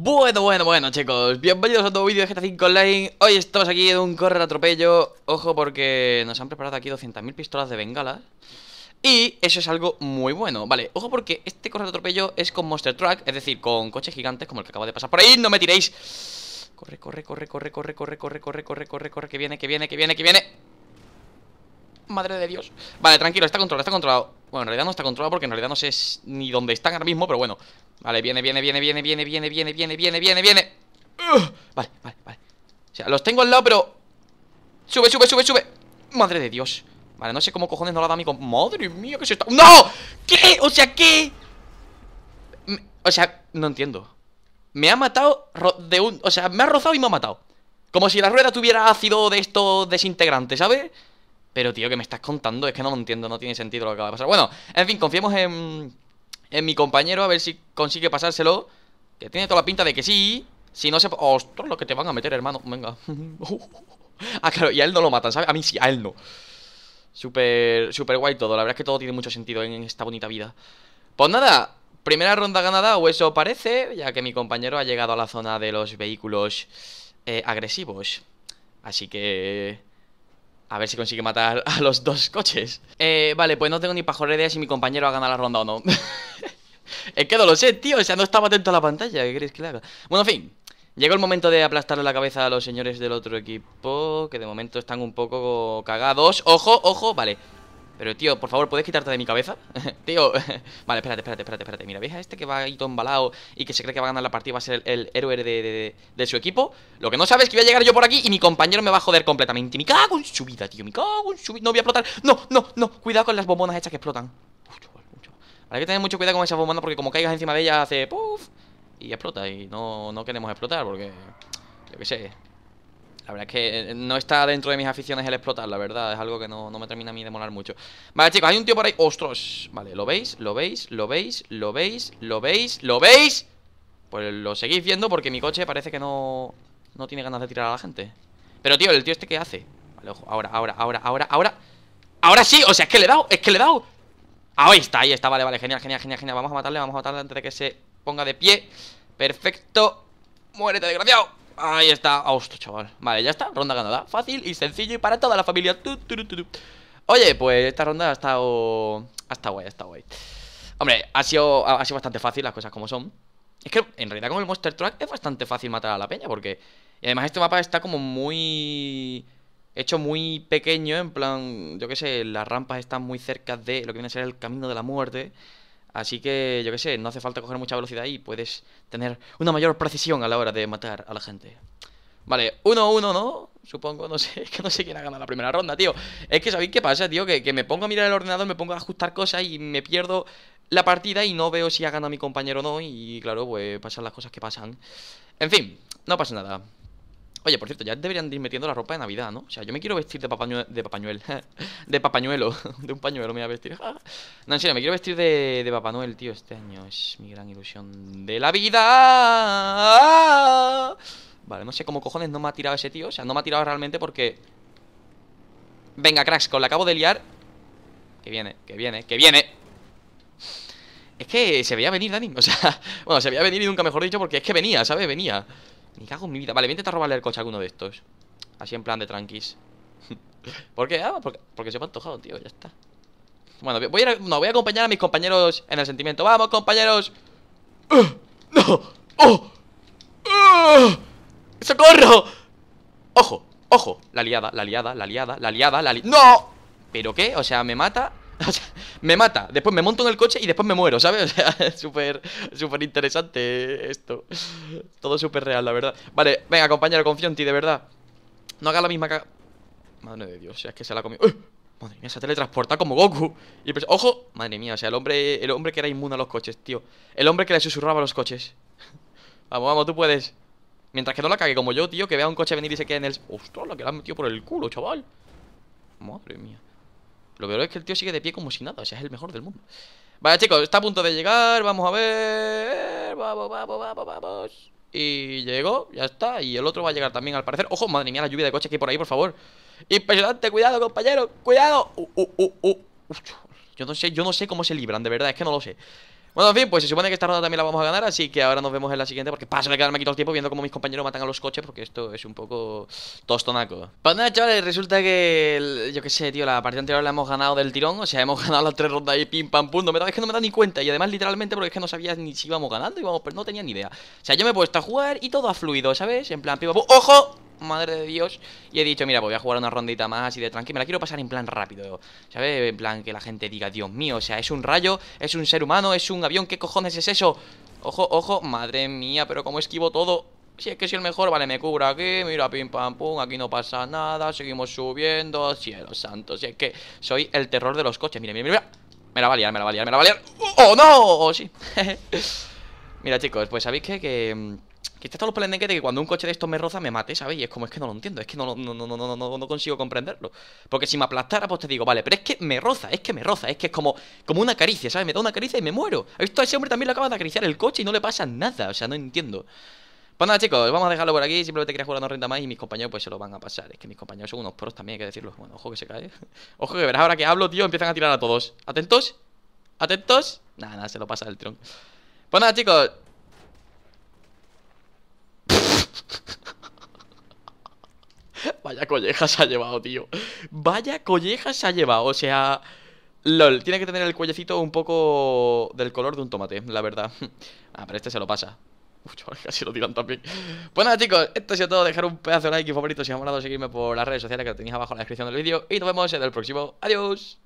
Bueno, bueno, bueno chicos, bienvenidos a otro vídeo de GTA 5 Online Hoy estamos aquí en un correr atropello Ojo porque nos han preparado aquí 200.000 pistolas de bengalas Y eso es algo muy bueno Vale, ojo porque este correr atropello es con Monster Truck Es decir, con coches gigantes como el que acaba de pasar por ahí ¡No me tiréis! Corre, corre, corre, corre, corre, corre, corre, corre, corre, corre, corre Que viene, que viene, que viene, que viene Madre de Dios Vale, tranquilo, está controlado, está controlado Bueno, en realidad no está controlado porque en realidad no sé ni dónde están ahora mismo Pero bueno, Vale, viene, viene, viene, viene, viene, viene, viene, viene, viene, viene, viene Vale, vale, vale O sea, los tengo al lado, pero... Sube, sube, sube, sube Madre de Dios Vale, no sé cómo cojones no la da mi con... Madre mía, que se está... ¡No! ¿Qué? O sea, ¿qué? O sea, no entiendo Me ha matado de un... O sea, me ha rozado y me ha matado Como si la rueda tuviera ácido de estos desintegrante, ¿sabes? Pero, tío, ¿qué me estás contando? Es que no lo entiendo, no tiene sentido lo que acaba de pasar Bueno, en fin, confiemos en en mi compañero, a ver si consigue pasárselo. Que tiene toda la pinta de que sí. Si no se... ¡Ostras, lo que te van a meter, hermano! Venga. ah, claro, y a él no lo matan, ¿sabes? A mí sí, a él no. Súper, súper guay todo. La verdad es que todo tiene mucho sentido en esta bonita vida. Pues nada, primera ronda ganada, o eso parece, ya que mi compañero ha llegado a la zona de los vehículos eh, agresivos. Así que... A ver si consigue matar a los dos coches. Eh, vale, pues no tengo ni pajor idea si mi compañero va a ganar la ronda o no. es que no lo sé, tío. O sea, no estaba atento a la pantalla. ¿Qué crees que le haga? Bueno, en fin. Llegó el momento de aplastarle la cabeza a los señores del otro equipo. Que de momento están un poco cagados. ¡Ojo, ojo! Vale. Pero, tío, por favor, ¿puedes quitarte de mi cabeza? tío, vale, espérate, espérate, espérate, espérate. Mira, ¿veis a este que va ahí todo embalado y que se cree que va a ganar la partida? Va a ser el, héroe de, su equipo. Lo que no sabes es que voy a llegar yo por aquí y mi compañero me va a joder completamente. Y me cago en su vida, tío, me cago en su vida. No voy a explotar. No, no, no. Cuidado con las bombonas hechas que explotan. hay que tener mucho cuidado con esas bombonas porque como caigas encima de ellas hace puff y explota. Y no, no queremos explotar porque, yo qué sé, la verdad es que eh, no está dentro de mis aficiones el explotar, la verdad. Es algo que no, me termina a mí de molar mucho. Vale, chicos, hay un tío por ahí. ¡Ostros! Vale, ¿lo veis? ¿Lo veis? ¿Lo veis? ¿Lo veis? ¿Lo veis? ¿Lo veis? Pues lo seguís viendo porque mi coche parece que no... No tiene ganas de tirar a la gente. Pero, tío, ¿el tío este qué hace? Vale, ojo. Ahora, ahora, ahora, ahora, ahora. ¡Ahora sí! O sea, es que le he dado. Es que le he dado. Ah, ahí está, ahí está. Vale, vale. Genial, genial, genial, genial. Vamos a matarle, vamos a matarle antes de que se ponga de pie. Perfecto. Muérete, desgraciado. Ahí está. Hostia, chaval. Vale, ya está. Ronda ganada. Fácil y sencillo y para toda la familia. Oye, pues esta ronda ha estado. Ha estado guay, ha estado guay. Hombre, ha sido, ha sido bastante fácil las cosas como son. Es que en realidad con el Monster Truck es bastante fácil matar a la peña porque... Y además este mapa está como muy... Hecho muy pequeño, en plan... Yo qué sé, las rampas están muy cerca de lo que viene a ser el camino de la muerte. Así que, yo qué sé, no hace falta coger mucha velocidad y puedes tener una mayor precisión a la hora de matar a la gente. Vale, 1-1, uno, ¿no? Supongo, no sé, que no sé quién ha ganado la primera ronda, tío. Es que sabéis qué pasa, tío, que, que me pongo a mirar el ordenador, me pongo a ajustar cosas y me pierdo la partida y no veo si ha ganado mi compañero o no. Y claro, pues pasan las cosas que pasan. En fin, no pasa nada. Oye, por cierto, ya deberían ir metiendo la ropa de Navidad, ¿no? O sea, yo me quiero vestir de Papañuel... De Papañuel de papañuelo. de un pañuelo me voy a vestir. no, en serio, me quiero vestir de, de Papá tío, este año. Es mi gran ilusión de la vida. Vale, no sé cómo cojones no me ha tirado ese tío. O sea, no me ha tirado realmente porque. Venga, cracks, con la acabo de liar. Que viene, que viene, que viene. Es que se veía venir, Dani. O sea, bueno, se veía venir y nunca mejor dicho porque es que venía, ¿sabes? Venía. Ni cago en mi vida. Vale, vente a robarle el coche a alguno de estos. Así en plan de tranquis. ¿Por qué? Ah, porque, porque se me ha antojado, tío. Ya está. Bueno, voy a, no, voy a acompañar a mis compañeros en el sentimiento. ¡Vamos, compañeros! ¡Ah! ¡No! ¡Oh! ¡Ah! ¡Socorro! ¡Ojo! ¡Ojo! La liada, la liada, la liada, la liada, la liada. ¡No! ¿Pero qué? O sea, me mata. O sea, me mata, después me monto en el coche y después me muero, ¿sabes? O sea, súper súper interesante esto. Todo súper real, la verdad. Vale, venga, compañero, confío en ti, de verdad. No haga la misma caga. Madre de Dios, o sea, es que se la ha comido. Madre mía, se teletransporta como Goku. Y ojo, madre mía, o sea, el hombre, el hombre que era inmune a los coches, tío. El hombre que le susurraba a los coches. vamos, vamos, tú puedes. Mientras que no la cague como yo, tío, que vea un coche venir y se quede en el. ¡Ostras, la que la ha metido por el culo, chaval! Madre mía. Lo peor es que el tío sigue de pie como si nada, o sea, es el mejor del mundo. Vale, chicos, está a punto de llegar, vamos a ver. Vamos, vamos, vamos, vamos. Y llegó, ya está, y el otro va a llegar también al parecer. Ojo, madre mía, la lluvia de coche aquí por ahí, por favor. Impresionante, cuidado, compañero, cuidado. Uh, uh, uh, yo no sé, yo no sé cómo se libran, de verdad, es que no lo sé. Bueno, en fin, pues se supone que esta ronda también la vamos a ganar, así que ahora nos vemos en la siguiente, porque pasa de quedarme aquí todo el tiempo viendo cómo mis compañeros matan a los coches, porque esto es un poco tostonaco. Pues nada, chavales, resulta que, yo qué sé, tío, la partida anterior la hemos ganado del tirón, o sea, hemos ganado las tres rondas y pim, pam, pum, me da, es que no me da ni cuenta, y además literalmente porque es que no sabía ni si íbamos ganando, íbamos, pero no tenía ni idea. O sea, yo me he puesto a jugar y todo ha fluido, ¿sabes? En plan, pim, pam, ¡ojo! madre de Dios. Y he dicho, mira, pues voy a jugar una rondita más Y de tranqui. Me la quiero pasar en plan rápido, ¿sabes? En plan que la gente diga, Dios mío, o sea, es un rayo, es un ser humano, es un avión, ¿qué cojones es eso? Ojo, ojo, madre mía, pero como esquivo todo. Si es que soy el mejor, vale, me cubro aquí, mira, pim, pam, pum, aquí no pasa nada, seguimos subiendo, Cielos santos, si es que soy el terror de los coches, mira, mira, mira, me la va a liar, me la va a liar, me la va a liar, ¡oh, no! Oh, sí, mira, chicos, pues sabéis qué? que... Mm, que está los de que cuando un coche de estos me roza me mate, ¿sabes? Y es como, es que no lo entiendo, es que no, no, no, no, no, no consigo comprenderlo. Porque si me aplastara, pues te digo, vale, pero es que me roza, es que me roza, es que es como, como una caricia, ¿sabes? Me da una caricia y me muero. Esto a ese hombre también lo acaba de acariciar el coche y no le pasa nada, o sea, no entiendo. Pues nada, chicos, vamos a dejarlo por aquí. Simplemente quería jugar no renta más y mis compañeros pues se lo van a pasar. Es que mis compañeros son unos pros también, hay que decirlo. Bueno, ojo que se cae. ojo que verás ahora que hablo, tío, empiezan a tirar a todos. ¿Atentos? ¿Atentos? Nada, nada, se lo pasa el tron. Pues nada, chicos, Vaya colleja se ha llevado, tío. Vaya colleja se ha llevado. O sea, LOL, tiene que tener el cuellecito un poco del color de un tomate, la verdad. Ah, pero este se lo pasa. Uy, casi lo tiran también. Pues nada, chicos, esto ha sido todo. Dejar un pedazo de like y favorito si os ha molado seguirme por las redes sociales que tenéis abajo en la descripción del vídeo. Y nos vemos en el próximo. Adiós.